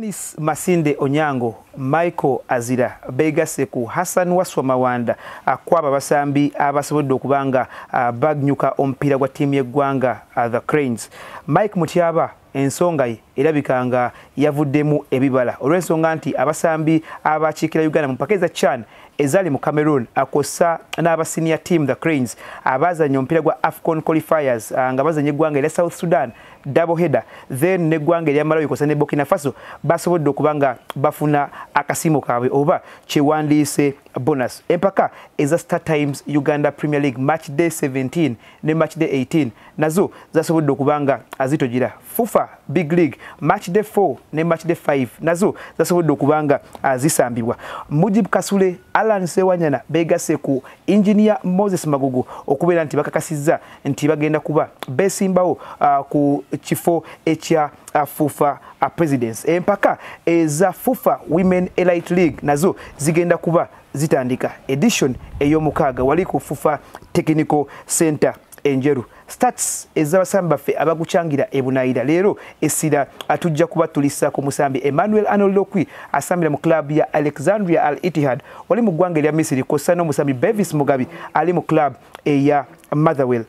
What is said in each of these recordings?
Dennis Masinde Onyango, Michael Azira, Begaseku, Hassan Waswa Mawanda, Kwaba Basambi, abasobodde okubanga uh, bagnyuka omupiira gwa ttiimu y'eggwanga uh, The Cranes. Mike Mutyaba ensonga ye erabika nga yavuddemu ebibala olw'ensonga nti abasambi abakiikira Uganda mu mpaka eza Chan ezaali mu Cameroon akosa n'abasinia team The Cranes abazannya omupiira gwa Afcon Qualifiers uh, nga bazannya eggwanga erya South Sudan double header then ne gwange lya malawi kosane bokina faso basobodde okubanga bafuna akasimo kaabwe oba kyewandiise bonus empaka eza star times uganda premier league match day 17 ne match day 18 nazo zasobodde okubanga azitogira fufa big league match day 4 ne match day 5 nazo zasobodde okubanga azisambibwa mujib kasule alan sewanyana begase ku inginia moses magogo okubeera nti bakakasizza nti bagenda kuba besimbawo uh, ku kifo ekya uh, fufa uh, presidence empaka eza fufa women elight league nazo zigenda kuba zitandika edition eyomukaaga wali ku fufa technical center enjeru stats ezabasambi baffe abakucyangira ebunayira leero esira tujja kuba tulisa ku musambi emmanuel anoloqui asambira mu klabu ya alexandria al itihad wali mu ggwanga erya misiri kosa n'omusambi bevis mugabi ali mu klabu eya motherwell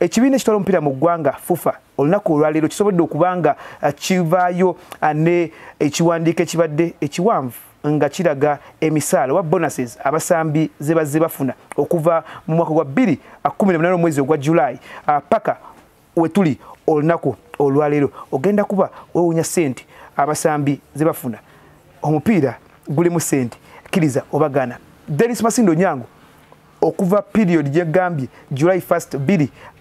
ekibiina ekitwala omupiira mu ggwanga fufa olunaku olwaleero kisobodde okubanga eh, kivaayo eh, ne ekiwandiiko ekibadde ekiwanvu nga kiraga emisaala wa bonuses abasambi zebazze bafuna okuva mu mwaka gwa 2018 omwezi ogwa july ah, paka wetuli olunaku olwaleero ogenda kuba wewunya sente abasambi zebafuna omupiira gulimu sente kkiriza obagana denis masindo nyangu okuva period gyegambye july 1st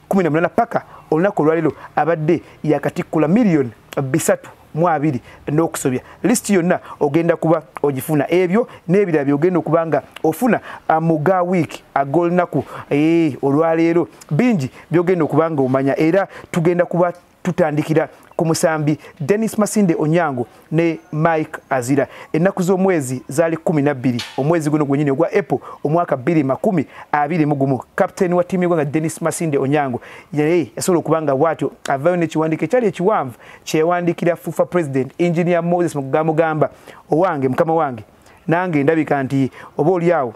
2018 paka olunaku olwaleero abadde yakatikkula million 3 mu abiri n'okusobya lisiti yonna ogenda kuba ogifuna ebyo n'ebira byogenda okuba nga ofuna muga wiiki agolnaku eh, olwaleero bingi byogenda okuba nga omanya era tugenda kuba tutandikira ku musambi denis masinde onyango ne mike azira ennaku z'omwezi zaali 12 omwezi guno gwenyini ogwa apple omwaka 2021 kapitaini wa tiimu yegwanga denis masinde onyango yaye yasobola okubanga bwatyo avayo nekiwandiiko ekyali ekiwanvu kyewandiikira fufa president engineer moses mugamugamba owange mukama wange nange ndabika nti oba oliawo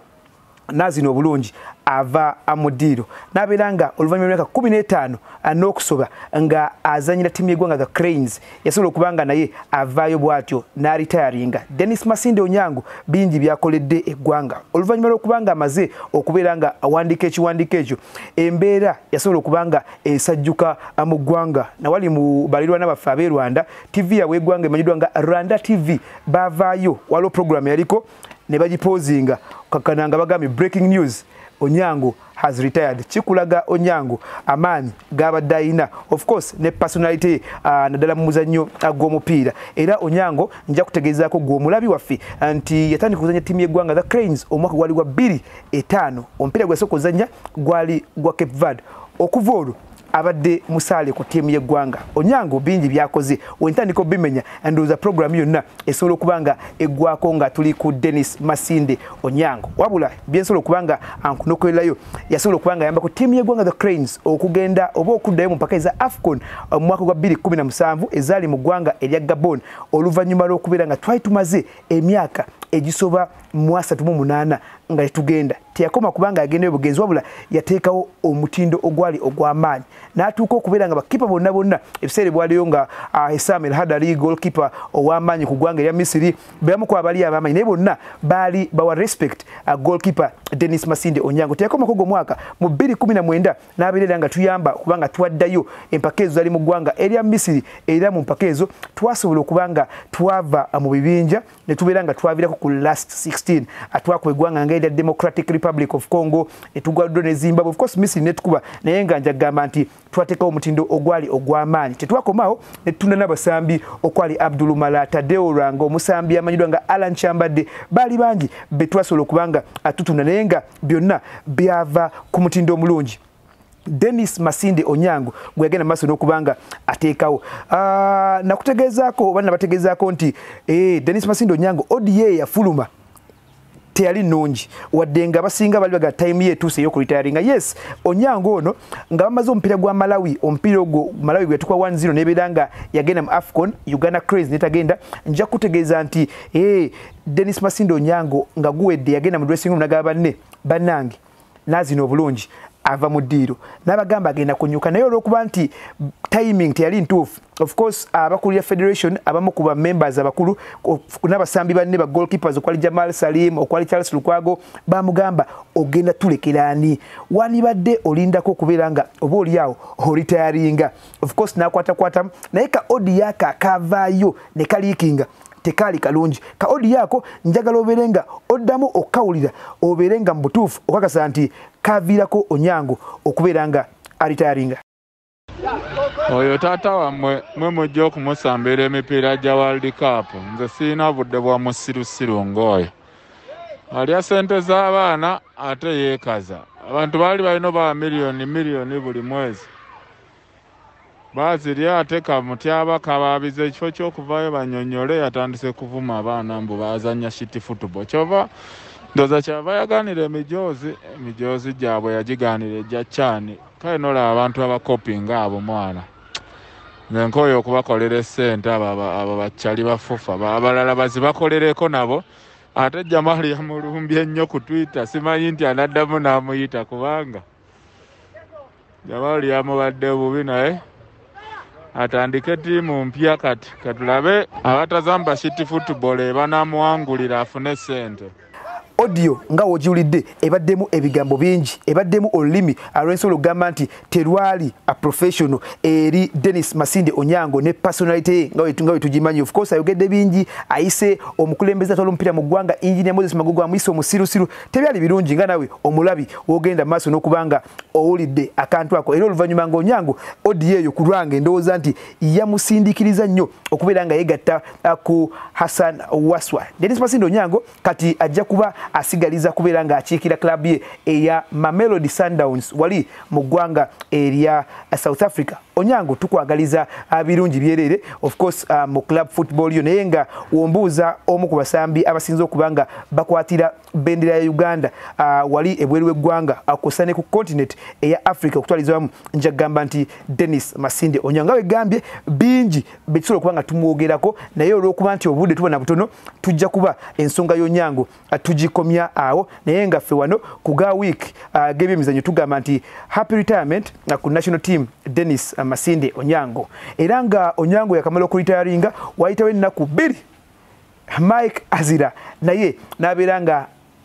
nazino obulungi ava amudiro nabiranga oluvanyuma lwa 15 anokusoba eh, nga azanyira timu yegwanga the cranes yasobola okubanga naye avayo bwatyo n'aritayaringa denis masinde onyangu bingi byakoledde eggwanga oluvanyuma lwokubanga amaze okubeera nga awandiika ekiwandiika ekyo embeera yasobola okubanga esajjuka eh, mu ggwanga nawali mu balirwa n'abaffe ab'e rwanda tv yaweeggwanga emanyiddwa nga rwanda tv bavaayo waliwo programu yaliko ne bagipozinga kakananga bagambye breaking news onyango has retired kikulaga onyango amaanyi gabadde ayina of course ne personality ye uh, ah, naddala mu muzannyo gw'omupiira era onyango nja kutegeezaako gw'omulabi waffe nti yatandika okuzanya ttiimu yeggwanga the cranes omwaka gwali gwa 2 5 omupiira gwe yasooka okuzannya gwali gwa capevard okuva olwo abadde musaale ku ttiimu y'eggwanga onyango bingi byakoze wentandika obimenya endowooza programu yonna esobola okuba nga eggwako nga tuli ku denis masinde onyango wabula byensobola okuba nga ankunokwerayo yasobola okuba nga ayamba ku ttiimu y'eggwanga the cranes okugenda oba okuddayo mu mpaka eza afcon omumwaka gwa 217 ezaali mu ggwanga erya gabon oluvannyuma lw'okubeera nga twali tumaze emyaka egisoba mu asatu mu munaana nga tetugenda teyakoma kubanga agendayo bugenzi wabula yateekawo omutindo ogwali ogw'amaanyi n'atuuka okubeera nga bakipa bonna bonna ebiseera ebwaliyo nga hisam ah, el hadali golkipa ow'amaanyi ku ggwanga erya misiri beamuku abali abamaanyi naye bonna baali bawa respect golkipa denis masinde onyango teyakomako ogwo mwaka mu 219 n'abeerera nga tuyamba kubanga twaddayo empaka ezo zali mu ggwanga erya misiri era mu mpaka ezo twasobola okuba nga twava mu bibinja ne tubeera nga twavirako ku last 16 atwako egwanga nga erya democratic republic of congo netugwaddo ne zimbabwe ofcourse misiri netukuba naye nga njagamba nti twateekawo omutindo ogwali ogw'amaanyi tetwakomaawo netutunda n'abasambi okwali abdul malata deora nga omusambi amanyiddwa nga alan chambadde baali bangi betwasobola okubanga atutunda naye nga byonna byava ku mutindo omulungi Dennis Masindi Onyango gwe yagenda maaso n'okubanga ateekawo ah, nakutegeezaako oba nabategeezaako nti eh, Dennis Masindi Onyango ODA yafuluma teyali nnungi wadde nga basinga bali baga time ye etuuse ey'okuritayaringa yes onyango ono nga bamaze omupiira gwa malawi omupiira ogwo malawi gwe yatukwa 10 n'ebeera nga yagenda mu afcon uganda craze netagenda nja kutegeeza nti eh, dennis masindi onyango nga guwedde yagenda mu dressing room naga banne bannange naazina obulungi ava mu ddiiro n'abagamba agenda kunyuka naye olw'okuba nti timing teyali ntuufu of course abakulira federation abamu ku bamembers abakulu n'abasambi banne ba goalkeepers okwali jamal salim okwali charles lukwago bamugamba ogenda tulekerani wandibadde olindako okubeera nga oba oliawo olitayaringa of course n'akwatakwatamu naye ka odi yaka kavaayo ne kaliikinga tekaali kalungi ka odiyo ako njagala obeere nga oddamu okkawulira obeere nga mu butuufu okakasa nti kaviirako onyangu okubeera nga alitayaringa oyo taata wammwe mwe mujja okumusambira emipiira gya world cup nze siina budde bwamusirusiru ngaoyo alya sente z'abaana ate yeekaza abantu baali balina obawa miliyoni miliyoni buli mwezi baziri ateka mutyabaka babize ekifo kyokuvayo banyonyole yatandise kuvuma abaana mbu bazanya shiti futbal kyova ndoza kyava yaganira emijozi emijozi gyabwe yagiganira ejjakyani kainola abantu abakopinga abo mwana nenkoyo okubakolera esente abo bakyali bafufa abalala bazi bakolereko nabo ate jamaali yamulumbya ennyo ku twitter simanyi nti anaddamu namuyita kubanga jamaali yamubadde bubi naye eh? atandike timu mpya kati katulabe abatazamba shiti football ebanamuwangulira afune sente audio nga wogiwulidde ebaddemu ebigambo bingi ebaddemu olulimi alw'ensolo ogamba nti terwali a professional eri dennis masinde onyango ne personality ye nga wetugimanyi of course ayogedde bingi ayise omukulembeze atwala omupiira mu ggwanga enginia moses magogo amuyise omusirusiru tebyali birungi nga nawe omulabi wogenda maaso n'okubanga owulidde akantu ako era oluvannyuma nga onyango odio eyo kulwanga endowooza nti yamusindikiriza nnyo okubeera nga yegatta ku hassan waswa dennis masinde onyango kati ajja kuba asigaliza kubeera ng'akiikira club ye eya mamelody sundowns wali mu ggwanga erya south africa onyango tukwagaliza ah, birungi byerere of course uh, mu club football yo naye nga wombuuza omu ku basambi abasinza okubanga bakwatira bendera ya uganda uh, wali ebweru weggwanga akosa ne ku continent eya africa okutwalizibwamu njagamba nti dennis masinde onyanga wegambye bingi betusobola okubanga tumwogerako naye olwokuba nti obudde tubona butono tujja kuba ensonga yonyango tugikomya awo naye nga ffe wano ku ga wiiki uh, g'ebyemizanyo tugamba nti happy retirement uh, ku national team dennis uh, masinde onyango era nga onyango yakamala okuritayaringa wayitawo ennaku bbiri mike azira naye nabeera nga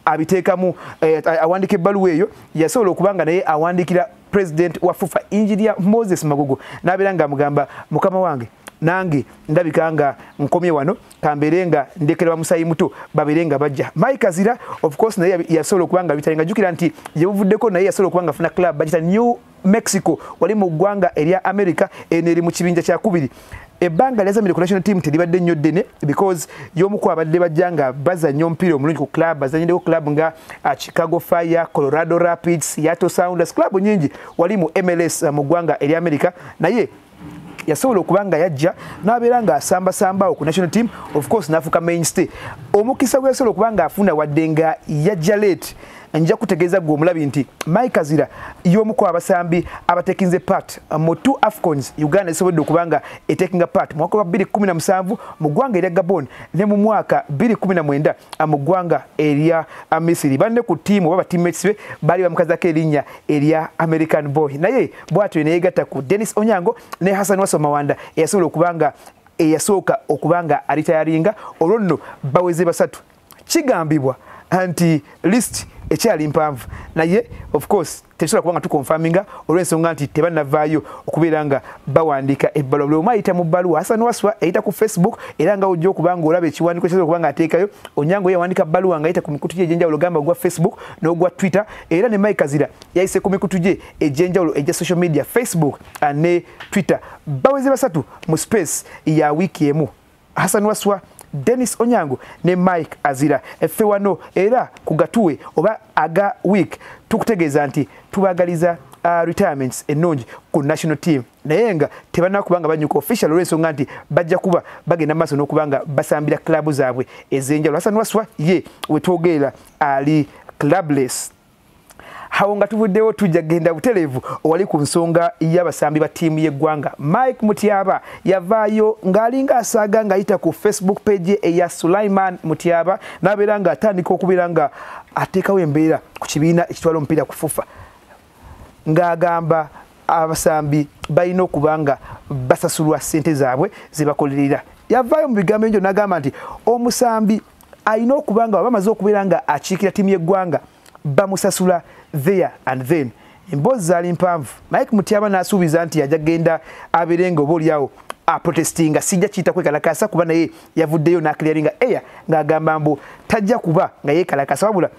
abiteekamu eh, awandiika ebbaluwa eyo yasobola okuba nga naye awandiikira pulezidenti wa fufa injiniya moses magugu n'abeera nga amugamba mukama wange nange ndabika nga nkomye wano kambeere nga ndekerewa musayi muto babeere nga bajja mike azira ofcourse naye yasobola okuba nga bitaye ngajjukira nti yebuvuddeko naye yasobola okuba nga funa club bagita new mexico wali mu ggwanga erya america eno eri mu kibinja kyakubiri ebbanga lyazamire ku national team teribadde nnyo ddene because y'omuku abadde bajja nga bazannya omupiira omulungi ku club bazanyiddeko club nga ah, chicago fire colorado rapids yato sounders club nyingi wali mu mls ah, mu ggwanga eri america naye yasobola okuba nga yajja nabeera ngaasambasambaawo ku national team of course nafuuka mainstay omukisa gwe yasobola okuba nga afuna wadde nga yajja late njja kutegeeza gwe omulabi nti mike azira y'omu ku abasambi abatekinze part mu t afcons uganda esobodde okuba nga etekinga part mu mwaka gwa 217 mu ggwanga erya gabon ne mu mwaka 219 mu ggwanga erya misiri banne ku tiimu oba batimmates be baali bamukazako erinnya erya american boy naye bwatyo neyegatta ku dennis onyango ne hassan waso mawanda eyasobola okuba nga eyasooka okuba nga alitayalinga olwo nno baweze basatu kigambibwa anti list ekyali mpanvu naye of course tekisobola kubanga tukonfaminga olw'ensonga nti tebanavaayo okubeera nga bawandiika ebbaluwa buli omwayita mu bbaluwa hasan waswa eyita ku facebook era nga ojja okuba nga olaba ekiwandiiko kyaa kubanga ateekayo onyanga oyo awandiika bbaluwa nga yita ku mikutu gye egyenjawulo gamba ogwa facebook n'ogwa twitter era ne mike kazira yayise ku mikutu gye egyenjawulo egya social media facebook ne twitter baweze basatu mu space ya wiiki emu hasan waswa dennis onyango ne mike azira effe wano era ku gatuwe oba aga week tukutegeeza nti tubagaliza uh, retirements ennungi ku national team naye nga tebalina kubanga banyuka official olwensonga nti bajja kuba bagenda maaso n'okubanga basambira klabu zaabwe ezenjalo hasan waswa ye wetwogerera ali clubless hawo nga tuvuddewo tujja genda butereevu owali ku nsonga y'abasambi ba ttiimu y'eggwanga mike mutyaba yavaayo ng'alinga asaaga ng'ayita ku facebook page eya sulaiman mutyaba n'abeera ng'atandika okubeera nga ateekawo embeera ku kibiina ekitwala omupiira ku fufa ng'agamba abasambi balina okuba nga basasulwa ssente zaabwe ze bakolerera yavaayo mu bigambo ebyo n'agamba nti omusambi alina okuba nga aba amaze okubeera nga akiikira ttiimu y'eggwanga bamusasula there and then emboozi zaali mpanvu mike mutyama n'asuubiza nti yajja genda abeerenga obaoliawo aprotestinga sijja kiyita kwekalakasa kuba naye yavuddeyo n'akliaringa eya ng'agamba mbu tajja kuba nga yeekalakasa wabula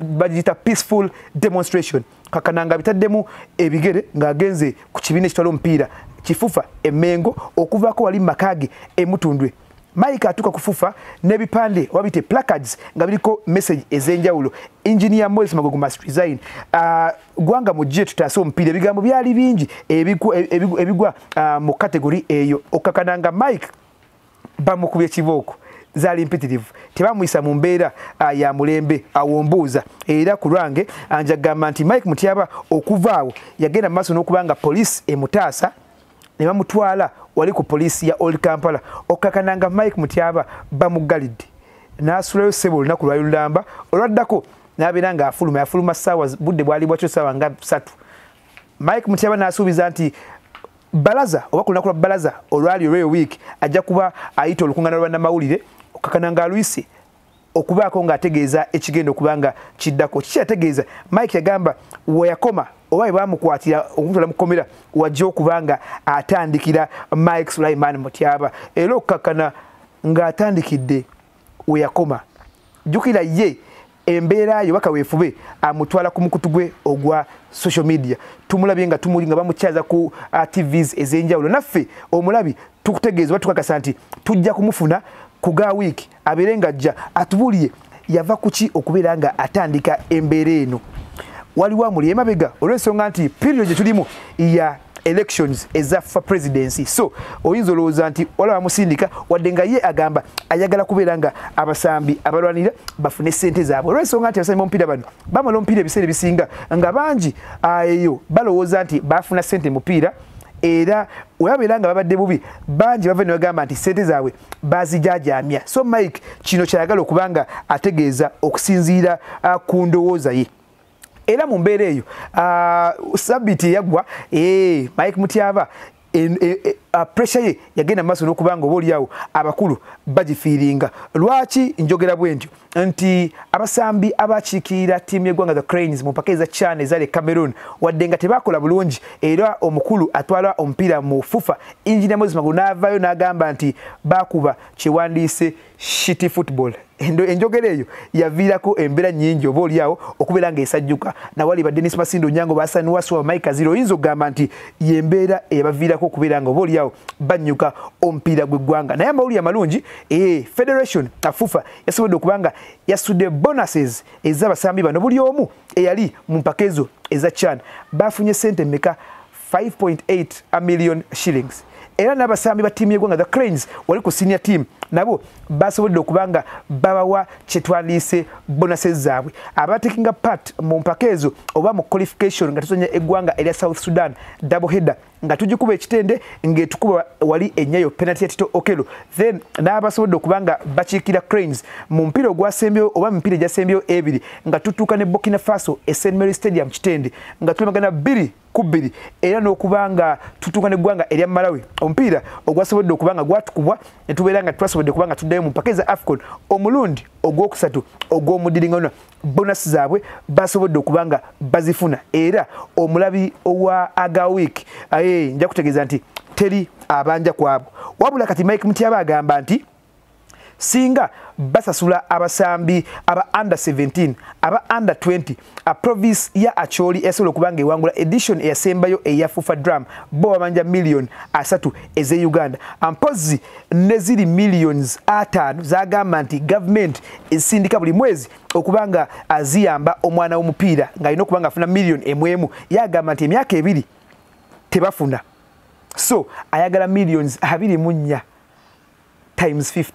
bagiyita peaceful demonstration kakana nga bitaddemu ebigere ng'agenze ku kibiina ekitwala omupiira kifufa emengo okuvaako wali mu makage emutundwe mike atuka kufufa n'ebipande wabite placards nga biriko message ez'enjawulo engineer moses magogo must resign uh, ah, gwanga mugye tutaase omupiira ebigambo byali bingi e-, ebigwa uh, mu kategori eyo okakananga mike bamukubye kibooko zaali mpitirivu tebamuyisa mu mbeera ah, ya mulembe awombuuza era ku lwange anjagamba nti mike mutyaba okuvaawo yagenda mu maaso n'okuba nga poliisi emutaasa ne bamutwala wali ku polisi ya old kampala okkakananga mike mutyaba bamugalidde nasulayo ssebo olunaku lwalulamba olwaddako nabeera ngaafuluma yafuluma saawa budde bwali bwakyo saawa nga satu mike mutyaba nasuubiza nti balaza oba ku lunaku lwa balaza olwali olweyo wiiki ajja kuba ayita olukuŋgana lwa bannamawulire okkakananga aluise okubaako ng'ategeeza ekigenda okuba nga kiddako kiki ategeeza mike yagamba weyakoma oba ebamukwatira okumutwala mukomera wajja okuba nga atandikira mike sulaiman mutyaba era okukakkana ng'atandikidde weyakoma jjukira ye embeera yo baka weefube amutwala ku mukutu gwe ogwa social media tumulabye nga tumuli nga bamukyaza ku uh, tvs ez'enjawulo naffe omulabi tukutegeeza oba tukakasa nti tujja kumufuna kuga wiiki abeere ngajja atubuulire yava kuki okubeera nga atandika embeera eno waliwo amuli emabega olwensonga nti piriyo gye tulimu ya elections ezaffa presidency so oyinza olowooza nti walaba amusindika wadde nga ye agamba ayagala kubeera nga abasambi abalwanira bafune sente zaabwe olwensonga nti abasambi bomupiira bano bamala omupiira ebiseera ebisinga nga bangi eyo balowooza nti bafuna sente mupiira era webabeera nga babadde bubi bangi bava nebagamba nti sente zaabwe bazijajamya so mike kino kyayagala okubanga ategeeza okusinziira ah, ku ndowooza ye era mu mbeera eyo ah, sabiti eyaggwa eh, mike mutyaba Ah, pressure ye yagenda maaso n'okubanga obaoliawo abakulu bagifiiringa lwaki njogera bwentyo nti abasambi abakiikirira tiimu yeggwanga the cranes mu mpaka eza chan ezale cameroon wadde nga tebakola bulungi era omukulu atwala omupiira mu fufa engina mozima gulu n'avaayo n'agamba nti bakuba kyewandiise shiti football enjogera eyo yaviirako embeera nyingi obaoliawo okubeera ngaesajjuka nawaliba denis masindo nyango basaniwasuwa mike zero oyinza okugamba nti yembeera eyabaviirako okubeera nga obaoliawo bayisawo banyuka omupiira gweggwanga naye amawulire amalungi e, federation kafufa yasobodde okubanga yasudde bonuses ezabasambi bano buli omu eyali mu mpaka ezo eza chana bafunye sente meka 58 million shillings era n'abasambi batiimu yeggwanga the cranes wali ku senior team nabo basobodde okuba nga babawa kyetwandiise bonase zaabwe abatakinga part mu mpaka ezo oba mu qualification nga tuzanya eggwanga erya south sudan double heder nga tugikuba ekitende ngaetukuba wali ennyayo penalty ya tito okelo then n'abasobodde okuba nga bakiikira cranes mu mpiira ogwasembyeo oba mipiira egyasembyeo ebiri nga tutuuka ne burkina faso e st mary stadium kitende nga tulemagana bbiri kubbiri era n'okuba nga tutuuka neggwanga erya malawi omupiira ogwasobodde okuba nga gwatukubwa ne tubeera nga tas basobodde kubanga tuddayo mumpakeza afcon omulundi ogwokusatu ogw'omudiriŋona bonasi zaabwe basobodde okuba nga bazifuna era omulabi owa agawiiki aye nja kutegeeza nti teri abanja kwabo wabula kati mike mutyaba agamba nti singa basasula abasambi aba under 17 aba under 20 aprovince ya acholi esobola okubanga ewangula edition eyasembayo eya fufa dram bo bamanja millioni 3 ez'e uganda mpozi neziri millions atano zagamba nti gavumenti esindika buli mwezi okubanga aziyamba omwana w'omupiira ngaalina okubanga afuna millioni emuemu yagamba nti emyaka ebiri tebafuna so ayagala millions 24 times 50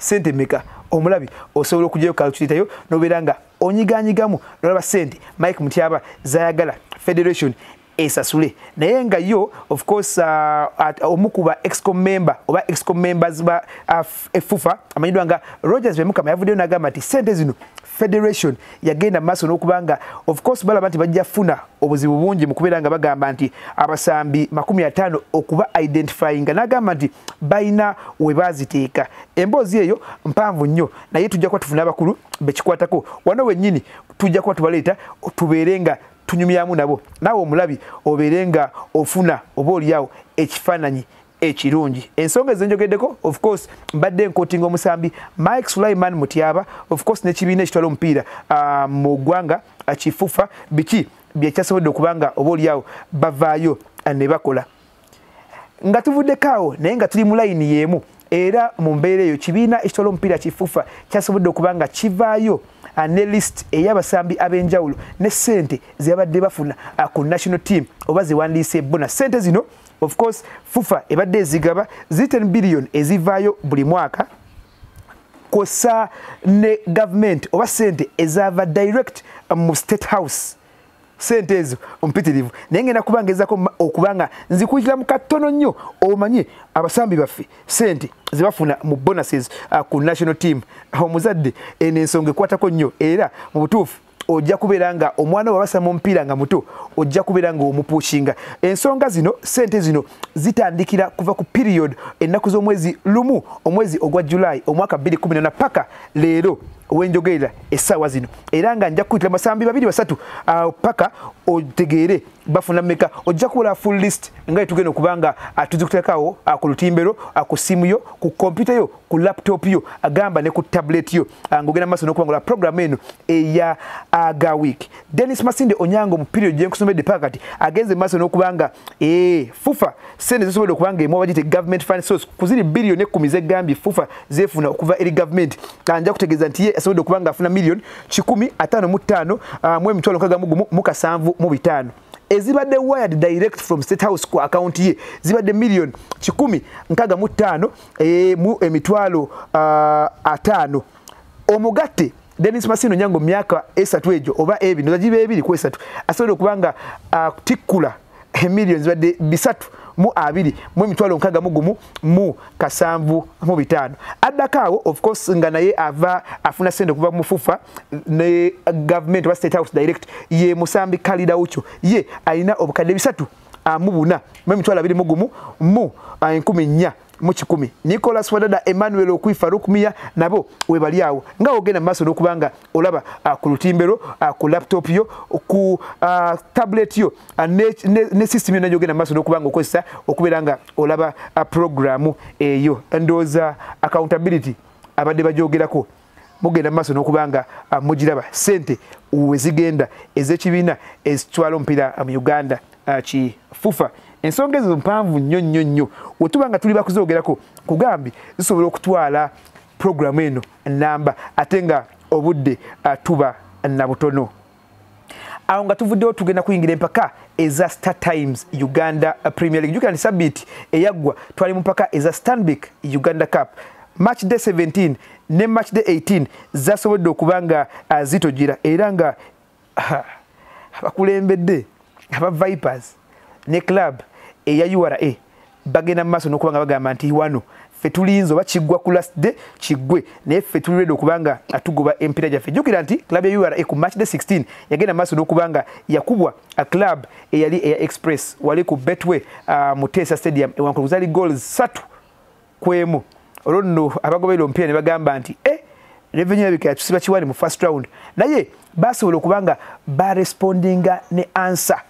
sente meka omulabi osobola okujayo kalkulitayo nobeera nga onyiganyigamu nolaba sente mike mutyaba zayagala federation esasule naye nga yo of course uh, omukuba excom member oba excom members ba uh, efufa eh, amanyiddwa nga rogers bemukama yavuddeyo nagamba nti sente zino federation yagenda maaso n'okuba nga of course balaba nti bajja funa obuzibu bungi mu kubeera nga bagamba nti abasambi 50 okuba identifyinga n'agamba nti balina we baziteeka emboozi eyo mpanvu nnyo naye tujja kuba tufuna abakulu bekikwatako wano wennyini tujja kuba tubaleeta tubeere nga tunyumyamu nabo naawe omulabi obeere nga ofuna oba oliawo ekifaananyi ekirungi ensonga ezenjogeddeko of course mbadde nkotinga omusambi mike sulaiman mutyaba of course nekibiina ekitwala omupiira ah, mu ggwanga ah, kifufa biki byekyasobodde okubanga oba oliawo bavaayo ah, ne bakola nga tuvuddeko awo naye nga tuli mu layini y'emu era mu mbeera eyo kibiina ekitwala omupiira kifufa kyasobodde okuba nga kivaayo uh, ne list ey'abasambi ab'enjawulo ne sente zeyabadde bafuna uh, ku national team oba zewandiisa ebona sente zino of course fufa ebadde ezigaba zit0 billion ezivaayo buli mwaka kwosa ne gavumenti oba sente ezava direct uh, mu state house sente ezo mpitirivu naye ngenda kuba ngezako okubanga nzikuyikira mu katono nnyo omanye abasambi baffe sente zebafuna mu bonuses uh, ku national team omuzadde eno ensonga ekwatako nnyo era mu butuufu ojja kubeera nga omwana wabasa mu mpiira nga muto ojja kubeera nga omupuushinga ensonga zino sente zino zitandikira kuva ku period ennaku z'omwezi lumu omwezi ogwa julayi omwaka 2 paka leero wenjogerera esaawa zino era nga nja kukwitira masambi babiri basatu ah, paka otegeere bafuna meka ojja kuwola full list nga etugenda okuba nga ah, tuzikutekawo ah, ku lutimbero ku simu yo ku kompyuta yo ku laptop yo agamba ne ku tablet yo ngaogenda maaso nokubangaola programu eno eya aga week denis masinde onyanga omupiriyo gyenkusomedde paka kati agenze maaso n'okubanga ee eh, fufa sente zisobodde okuba nga emwaba gite government fin source ku ziri biriyo n'ekkumi zeggambye fufa zefuna okuva eri gavumenti anja kutegeeza nti ye asobodde okuba nga afuna million 155 uh, ezibadde wired direct from state house ku account ye zibadde million 165 e, uh, omugatte denis masino nyango myaka esatu egyo oba ebi nozagiba ebiri ku esatu asobodde okuba nga uh, tikkula emillion zibadde bisatu mu abiri mu emitwalo nkaaga mu gumu mu kasanvu mu bitaano addako awo of course nga naye ava afuna sente okuva mufufa ne gavumenti oba state house direct ye musambi kalidawo kyo ye alina obukadde bisatu amubuna ah, mwemitwala abiri mugumu mu ah, enkumi nnya mu kikumi nicolas wadada emmanuel okwifa lukumiya nabo webali awo nga ogenda mumaaso n'okuba nga olaba ah, ku lutimbero ku laptop yo ku tablet yo ne system yonna gyogenda mumaaso n'okuba nga okozesa okubeera nga olaba programu eyo ndowooza accountability abadde bagyogerako mugenda mumaaso n'okuba nga mugiraba sente wezigenda ez'ekibiina ezitwala omupiira mu uganda Eh, ki fufa ensonga ezo mpanvu nnyo nnyo nnyo wetuba nga tuli bakuzoogerako kugambi zisobola okutwala puroguramu eno namba ate nga obudde eh, tuba nabutono awo nga tuvuddewo tugenda kuyingira empaka eza star times uganda eh, premier league jukira nti sabiiti eyaggwa twali mumpaka eza stanbic uganda cup match day 17 ne match day 18 zasobodde okuba nga zitogira era nga abakulembedde aba vipers ne club eya ura e, bagenda mumaaso nokuba nga bagamba nti wano fetulinze oba kiggwa ku last day kiggwe naye ffe tulirede okubanga atugoba empiira gyaffe jukira nti club ya ura ku match day 16 yagenda mumaaso nokubanga yakubwa a club eyali eya express wali ku betway uh, mutesa stadium ewankulu kuzali gol 3 kwemu olwo nno abagoberera omupiira ne bagamba nti e eh, revenu yabika yatusiba kiwani mu first round naye basobola okubanga baresponding ne answer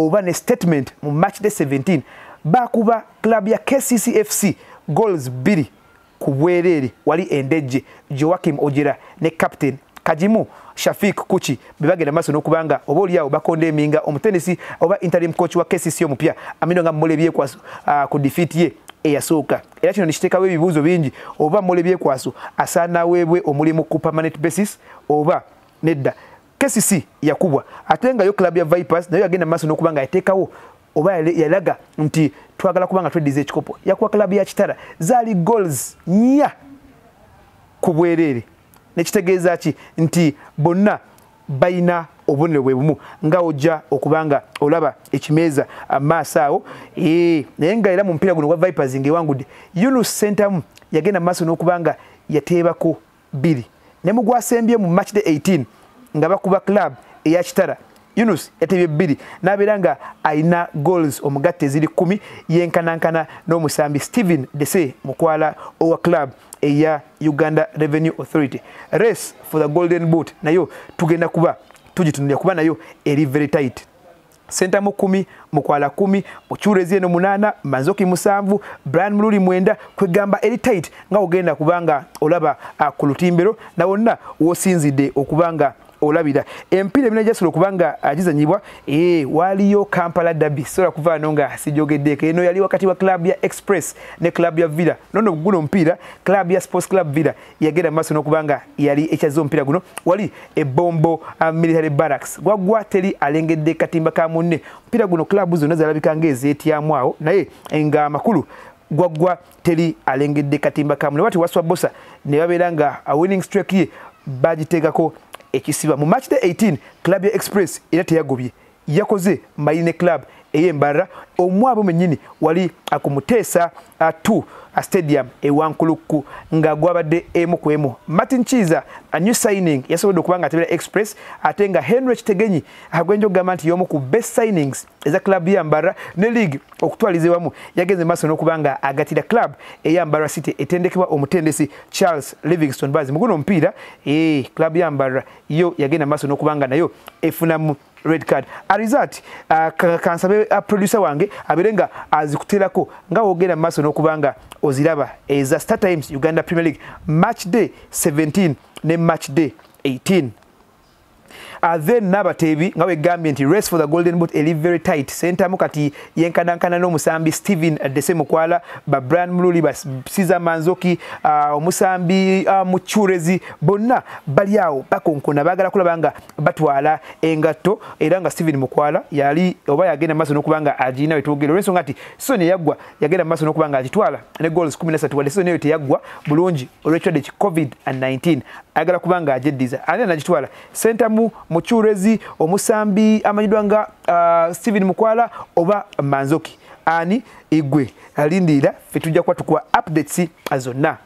oba ne statement mu match day 17 bakuba club ya kccfc goals bbiri ku bwereere wali endejje joakim ogera ne captain kajimu shafik kuki bebagenda maaso nokubanga obaoliawo bakonda eminga omutenesi oba interim coach wa kcc omupya amino nga mulebyekwaso uh, ku defiit ye eyasooka era kino nekiteekawo ebibuuzo bingi oba mulebyekwaso asaanaweebwe omulimu ku permanent basis oba nedda KCC yakubwa atenga yo club ya Vipers nayo yagenda maso nokubanga yatekawo oba yalaga nti twagala kubanga trade ze chikopo yakwa club ya Chitara zali goals nya kubwerere nekitegeza ki nti bonna baina obonero bwe bumu nga ojja okubanga olaba ekimeeza amaaso awo e, naye nga era mu mpira guno gwa vipers ngewangudi yunus centam yagenda maaso n'okubanga yateebako bbiri naye mugwasembye mu match the 18 nga bakuba club eyakitara yunus yatebye bbiri n'abeera nga ayina goals omugatte ziri kumi yenkanankana n'omusambi stephen dese mukwala owa club eya uganda revenue authority race for the golden boot nayo tugenda kuba tugitunulira kuba nayo eri very tight senta mukumi mukwala kumi mucyura ezieno munana manzoki musanvu bran mululi mwenda kwegamba eri tight nga ogenda kubanga olaba ah, ku lutimbero na wonna wosinzidde okubanga olabira empira emina gyasobola okuba nga agizanyibwa waaliyo kampala dabi sobola kuvaano nga sijogeddeeko eno yali wakati wa club ya express ne club ya villa nono guno omupiira club ya sports club villa yagenda mumaaso n'okuba nga yali ekyazza omupiira guno wali ebombo military barracks gwagwa teri alengedde katimba ka munne omupiira guno klabu zonna zalabika ngaezeetyamu awo naye nga amakulu gwagwa teri alengedde katimba ka munne wati wasiwa bosa ne babeera nga awinning strek ye bagiteekako ekisiba mu match day 18 club ya express era teyagobye yakoze mayine club eyembarra omwabo mennyini wali akumuteesa atu stadium ewankuluku nga gwabadde emu ku emu martin chiza a new signing yasobodde okuba nga atebera express ate nga henry kitegenyi agwenja okugamba nti y'omu ku best signings eza club yambarra ne league okutwaliza ewamu yagenze maaso n'okuba nga agatira club eyambarra city etendekebwa omutendesi charles livingston bazi muguna omupiira ee eh, club yambarra yo yagenda maaso n'okuba nga nayo efunamu red card arizat kansabe producer wange zange abere nga azikuteerako nga wogenda maaso n'okubanga oziraba eza star times uganda premier league match day 17 ne match day 18 athe uh, nabateebi nga wegambye nti race for the golden boot eri very tight sentamu kati yenkanankana n'omusambi stephen dese mukwala ba brian mululi ba siza manzoki uh, omusambi uh, mucurezi bonna bali awo bakonkona baagala kulaba nga batwala engatto era nga stephen mukwala yali oba yagenda mumaaso n'okubanga agirina wetwogere olwensonga nti sisoni yaggwa yagenda mumaaso n'okuba nga agitwala ne goals 13 wadde sisoni eyo teyaggwa bulungi olw'ekirwadde ki covid-19 ayagala kuba nga ajeddiza ani anagitwala sentamu muchurezi omusambi amanyidwa nga uh, steven mukwala oba manzoki ani igwe alindira fetujja kuba tukuwa updates zonna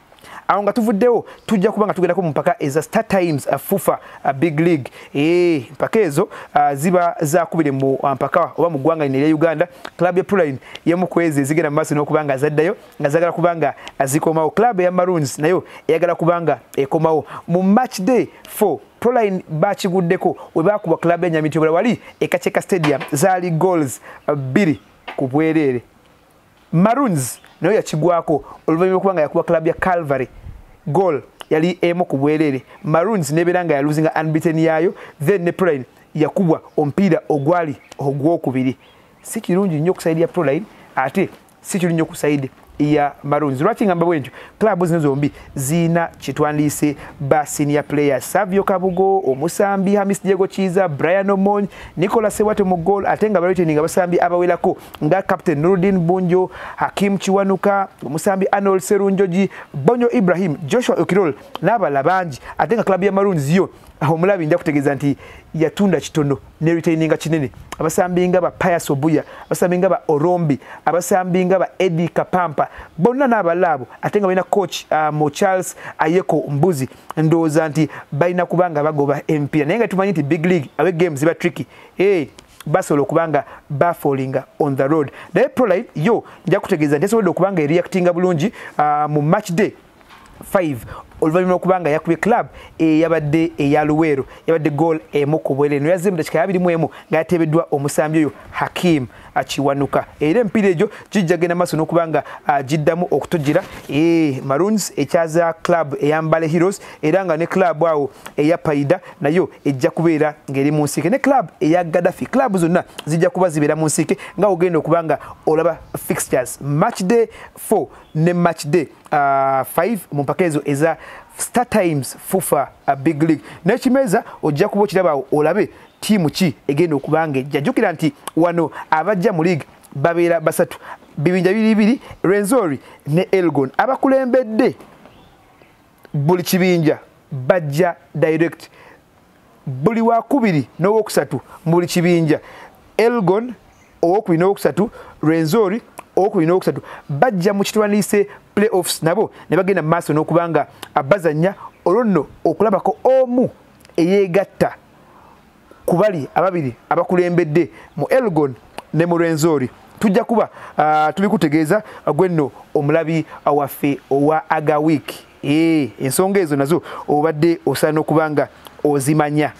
awo nga tuvuddewo tujja kuba nga tugendako mu mpaka eza star times uh, fufa uh, big league ee mpaka ezo uh, ziba zakubire mu mpaka oba mu ggwanga lino erya uganda club ya proline yemukwezi ezigenda mu maaso n'okuba nga zaddayo nga zagala kubanga zikomawo club ya maroons nayo eyagala kubanga ekomawo mu match day 4 proline bakiguddeko webakuba club enyamiti obula wali ekaceka stadium zaali goals uh, bbiri ku bwereere maroons naye yakigwako oluvannyuma lwokubanga yakuba club ya calvary goal yali emu ku bwereere maroons nebeera nga yaluzi nga anbiten yaayo then ne proline yakubwa omupiira ogwali ogwokubiri si kirungi nnyo okusaidi ya proline ate si kirungi okusaidi ya marunzi lwaki ngamba bwentyo klabu zino zombi zina kyetwandiise basinia player savio kabugo omusambi hamis diego chiza brian omony nicolas ewate mu gol ate nga baliteni nga basambi abawerako nga captain nurudin bunjo hakim kiwanuka omusambi anol serunjoji bonyo ibrahim joshua okirol n'abala bangi ate nga klabu ya marunzi yo omulabi nja kutegeeza nti yatunda kitono ne retaininga kinene abasambi nga ba pias obuya abasambi nga ba orombi abasambi nga ba edi kapampa bonna n'abalaabo ate nga balina coach uh, um, mo charles ayeko mbuzi ndowooza nti balina kuba nga bagoba empiira naye nga tumanyi nti big league awe games iba tricky hey basobola okubanga bafallinga on the road naye prolife yo nja kutegeeza nti yasobodde okubanga ereactinga bulungi uh, mu match day 5 oluvannyuma lokuba nga yakubye club eyabadde eh, eya eh, luweero yabadde gol eh, emu ku bwere eno yazimbuda kika yabirimu emu nga yateebeddwa omusambi oyo hakim akiwanuka era empiira egyo gijja genda maaso n'okuba nga ah, giddamu okutugira maroons ekyaza club eyambale heroes era nga ne club awo eya paida nayo ejja kubeera ngaeri mu nsiike ne club eya gadafi club zonna zijja kuba zibeera mu nsiike nga ogenda okuba nga olaba fixtures match day 4 ne match day 5 ah, mu mpaka ezo eza Star Times FUFA a big league. Nekimeza ojja kuba okiraba olabe tiimu ki egenda okubanga jjajjukira nti wano abajja mu league babeera basatu bibinja bibiribiri renzori ne elgon abakulembedde buli kibinja bajja direct buli wakubiri n'owokusatu mu buli kibinja elgon owokubiri n'owokusatu renzori owokubiri n'owokusatu bajja mu kitwanise playoffs nabo ne bagenda maaso n'okuba nga abazannya olwonno okulabako omu eyeegatta ku bali ababiri abakulembedde mu elgon ne mu renzori tujja kuba ah, tubikutegeeza gwenno omulabi waffe owa aga wiiki ensonga ezo nazo obadde osaana okuba nga ozimanya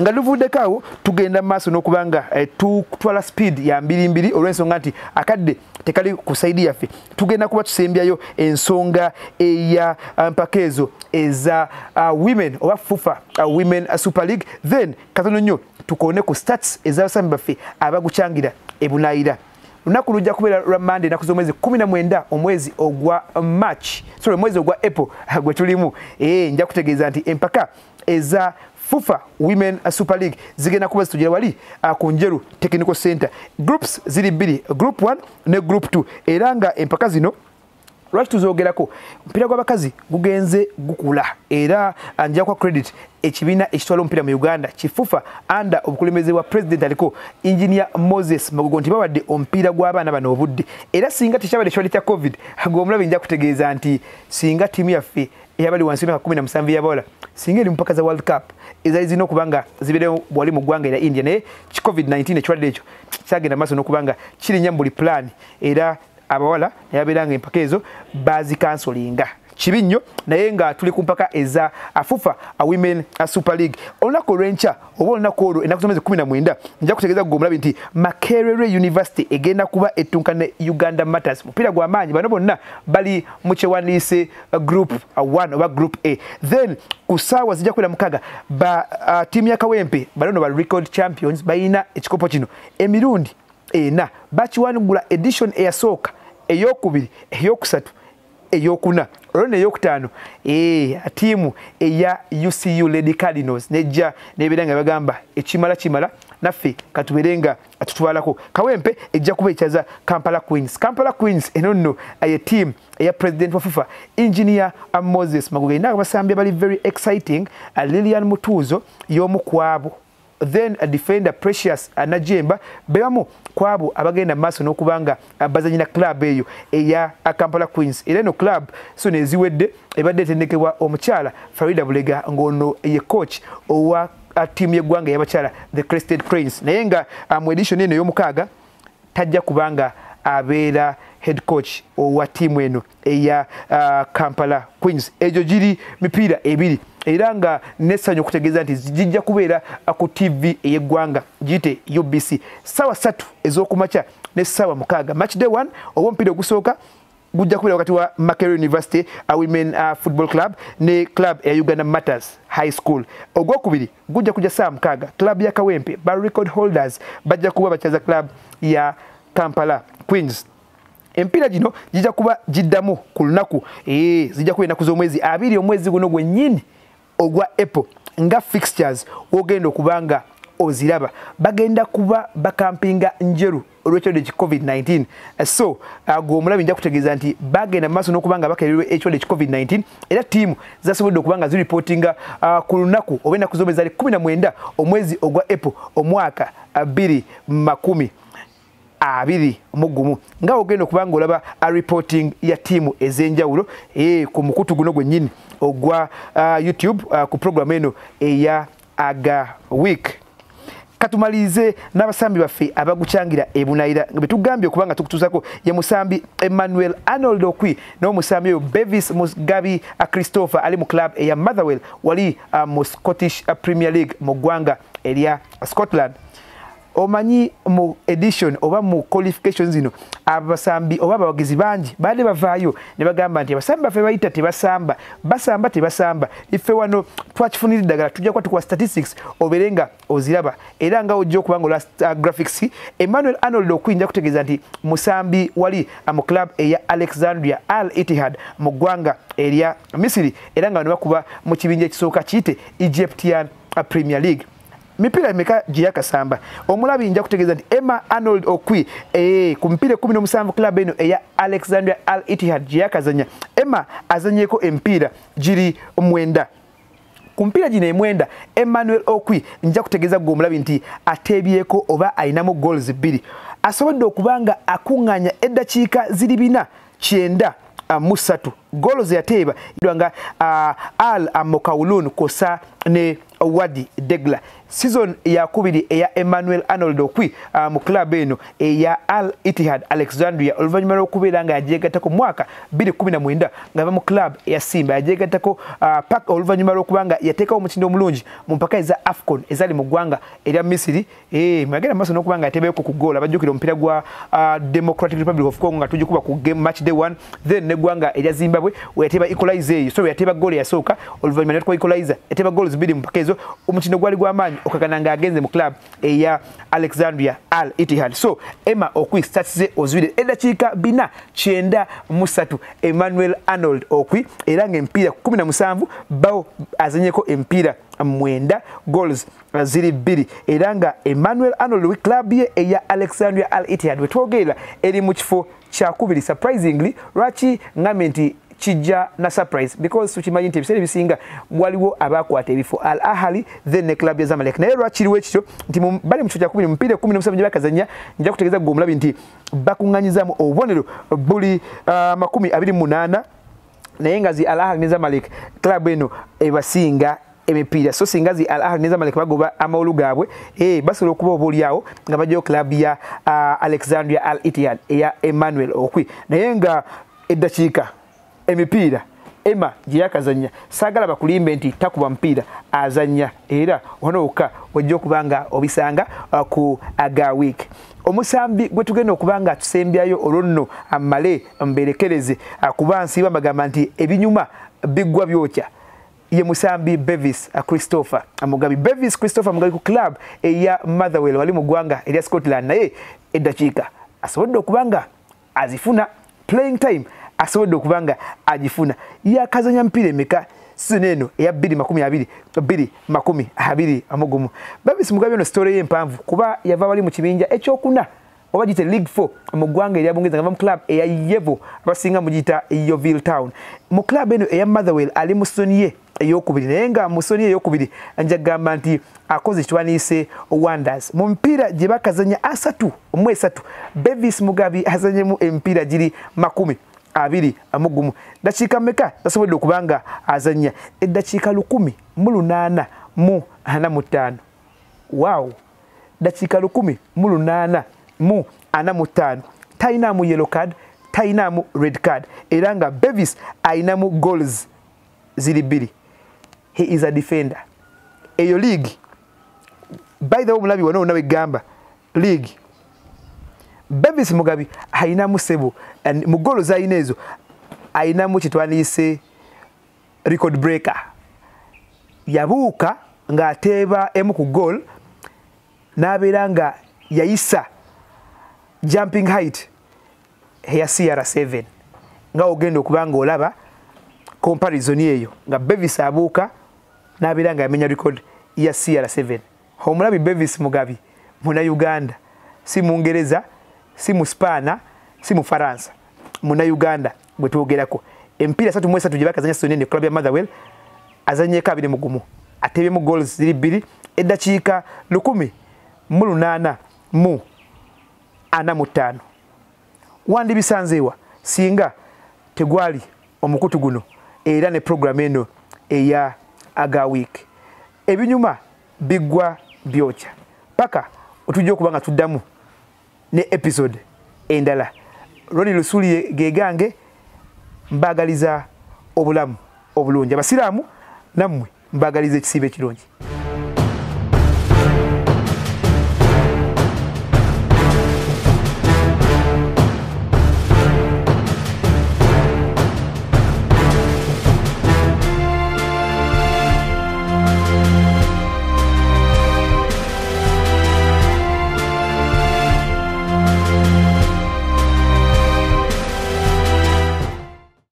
nga luvuddeko awo tugenda maaso n'okubanga eh, tutwala speed ya mbirimbiri olw'ensonga nti akadde tekali ku saidi yaffe tugenda kuba tusembyayo ensonga eya eh, mpaka ezo eza eh, women oba fufa women super league then katono nnyo tukoone ku stats ezabasambi baffe abagukyangira ebunaayira lunaku lujja kubeera lwa mande enaku z'omwezi 19 omwezi ogwa march sorry omwezi ogwa apple gwe tulimu e, njja kutegeeza nti empaka eza fufa women super league zigenda kuba zitugire wali ah, ku njeru technical center groups ziri bbiri group 1 ne group 2 era nga empaka zino lwaki tuzogerako omupiira gw'abakazi gugenze gukula era ah, njaku credit ekibiina ekitwala omupiira mu uganda kifufa anda obukulembeze bwa president aliko inginia moses magogo nti babadde omupiira gw'abaana bano obudde era singa tekyabadde ekibadde kya covid ag'omulabe njakutegeeza nti singa timu yaffe eyabali wansi emyaka kumi namusanvu yabola singa eri mupaka za world cup ezali zirina okubanga zibeerewo bwali mu ggwanga erya india naye ki covid-19 ekirwadde ekyo kyagenda maaso n'okubanga kirinya mu buli plan era abawala naye abeera empaka ezo bazikansolinga kibi nnyo naye nga tuli ku mpaka eza afufa awomen super league olunaku olwenkya oba olunaku olwo enaku zomezi 19 nja kutegeeza gwe omulabi nti makerere university egenda kuba ettunka ne uganda matters mupiira gw'amaanyi bano bonna bali mu kyewandiise group 1 oba group a then ku saawa zijja kubera mukaaga uh, tiimu ya kawempe banono ba record champions balina ekikopo kino emirundi ena bakiwanugula edition eyasooka eyokubiri eyokusatu eyokuna olwo neyokutaano eh, tiimu eya ucu lady cardinals nejja nebeera nga bagamba ekimala eh, kimala naffe katubeere nga atutwalako kawempe ejja kuba ekyaza kampala queens kampala queens eno nno eh, ye tiimu eya president wa fifa enginia moses magogeinaabasambi abali very exciting lilian mutuuzo y'omu kwabo then a defender precious anajemba bebamu kwabo abagenda maso nokubanga abazanyina club eyo eya Kampala Queens ileno club sune ziwedde ebadde tendekewa omuchala Farida Bulega ngono ye coach owa timu yegwanga yabachala the Crested Cranes nayenga am um, edition ene yomukaga tajja kubanga abera uh, head coach owa ttiimu eno eya uh, kampala queens egyo giri mipiira ebiri era nga nessanyu okutegeeza nti gijja kubeera ku tv ey'eggwanga giyite ubc ssaawa ssatu ez'okumakya ne ssaawa mukaaga match day one oba omupiira ogusooka gujja kubeera wakati wa macar university women uh, football club ne club eya uganda matters high school ogwokubiri gujja kuja ssaawa mukaaga club ya kawempe ba record holders bajja kuba bakyaza club ya kampala queens empira gino jija kuba jiddamu ku lunaku ee eh, zija kuba enaku z'omwezi abiri omwezi guno gwennyini ogwa apple nga fixtures ogenda okubanga oziraba bagenda kuba bakampinga njeru olw'ekirwadde ki covid-19 so gweomulabi nja kutegeeza nti bagenda mu maaso n'okubanga bakeberwe ekirwadde ki covid-19 era tiimu zasobodde okubanga ziripootinga ah, ku lunaku oba enaku z'omwezi ali 19 omwezi ogwa apple omwaka 2 makumi abiri omugumu nga ogenda okuba nga olaba a reporting ya tiimu ez'enjawulo e, ku mukutu guno gwennyini ogwa uh, youtube uh, ku programu eno eya aga week katumalize n'abasambi baffe abagukyangira ebunayira betugambye okuba nga tukutuzako ye musambi emmanuel arnold okwi n'omusambi oyo bevis mugabi ah, christopher ali mu club eya motherwell wali uh, mu scottish premier league mu ggwanga erya scotland omanyi mu edition oba mu qualifications ino abasambi oba abawagizi bangi baali bavaayo ne bagamba nti abasambi baffe bayita tebasamba basamba tebasamba ife wano twakifunira eddagala tujja kuba tukuwa statistics obeere nga oziraba era nga ojja okuba nga olwa uh, graphics emmanuel arnold okuyinja kutegeeza nti musambi wali uh, mu club eya alexandria al itihad mu ggwanga erya misiri era nga bano bakuba mu kibinja ekisooka kiyite egyptian uh, premier league mipira emeka giyakasamba omulabi nja kutegeeza nti emma arnold okui e, eh, ku mipiira ekumi nomusanvu club eno eya alexandria al itihad giyakazanya emma azanyeko empiira giri mwenda ku mpiira gino emwenda emmanuel okui nja kutegeeza gwe omulabi nti ateebyeko oba ayinamu gols bbiri asobodde okuba nga akuŋŋaanya eddakiika ziri bina kyenda musatu golo ze yateba idwanga uh, ah, al amokaulun kosa ne wadi degla season ya kubiri eya emmanuel arnold okwi uh, mu club eno eya al itihad alexandria oluvannyuma lwokubeera nga yajegatako mwaka 219 nga ba mu club ya simba yajegatako uh, ah, pak oluvannyuma lwokubanga yateekawo omutindo omulungi mu mpaka eza afcon ezali mu ggwanga erya misiri e, mwagenda maaso nokuba nga yatebeeko ku goola bajjukira omupiira gwa uh, democratic republic of congo nga tujikuba ku game match day 1 then neggwanga erya zimbabwe yaabwe weyateba ekolaiza eyo so weyateba goolo eyasooka oluvanyuma netukuba ekolaiza yateba goolo zibiri mpaka ezo omutindo gwali gw'amaanyi okagana ngaagenze mu club eya alexandria al itihad so emma okwi statize ozibire eddakiika bina kyenda musatu emmanuel arnold okwi era ngaempiira kumi na musanvu bawo azanyeko empiira mwenda goals ziri bbiri era nga emmanuel arnold weclub ye eya alexandria al itihad wetwogerera eri mu kifo kyakubiri surprisingly lwaki ngambe nti kijja na surprise because tukimanyi nti ebiseera ebisinga waliwo abakwata ebifo al ahali then ne club ya zamalek naye lwakiriwo ekityo nti bali mu kifo kya kumi mupiira ekumi nomusanvu gyebakazanya nja kutegeeza gwe omulabi nti bakuŋŋanyizaamu obubonero buli ah, makumi abiri munaana naye nga zi al ahali ne zamalek club eno ebasinga emipiira so singa zi al ahali ne zamalek bagoba amawulu gaabwe eh, basobola okuba obaoliawo nga bajjayo club ya ah, alexandria al itiyad eya emmanuel okwi naye nga eddakiika emipiira ema gyeyakazanya sagala bakulimbe nti takuba mpiira azanya era onowoka ojja okubanga obisanga uh, ku aga week omusambi gwetugenda okubanga atusembyayo olwonno amale mberekereze uh, kuba nsiba bagamba nti ebinyuma biggwa byokya ye musambi bevis uh, christopher mugabi bevis christopher mugabi ku club eya motherwell wali mu ggwanga erya scotland naye eddakiika asobodde okubanga azifuna playing time asobodde okubanga agifuna yakazanya mpira emeka sizoni eno eya 22221gumu babisi mugabe eno sitoore yempanvu kuba yava wali mu kibinja ekyokuna oba giyite league four mu ggwanga eryabungeza nga va mu club eya yevo abasinga mugiyita yovill town mu club eno eya motherwell ali mu sizoni ye eyokubiri naye nga mu sizoni ye eyokubiri anja kugamba nti akoze ekitwanise wonders mu mpiira gye bakazanya asatu omu esatu bevis mugabi azanyemu emipiira giri makumi abiri amugumu dakiika meka tasobodde okubanga azanya eddakiika lukumi mulunaana mu ana mutaano waw dakiika lukumi mulunaana mu ana mutaano talinaamu yellow card talinaamu red card era nga bevis alinamu goals ziri bbiri he is a defender eyo leagi by the way omulabi wanaonawegamba leagi Bevis Mugabe haina musebo and Mugolo Zainezo haina muchitwani se record breaker. Yabuka nga teba emu ku goal nabira nga yaisa jumping height ya CR7 nga ogenda okubanga olaba comparison yeyo nga Bevis abuka nabira nga yamenya record ya CR7 homulabi Bevis Mugabe muna Uganda si mungereza mu si mu spana si mu faransa muna uganda bwetwogerako empiira satu mu esatu gye bakazanya sonene club ya motherwell azanyeko abiri mu gumu atebyemu goals ziri bbiri eddakiika lukumi mu lunaana mu ana mu ttaano wandibisanze ewa singa tegwali omukutu guno era ne puroguramu eno eya aga wiiki ebinyuma biggwa byokya paka otujja okuba nga tuddamu ne episode endala roni lusuli gegange mbagaliza obulamu obulungi abasiraamu nammwe mbagaliza ekisiibe ekirungi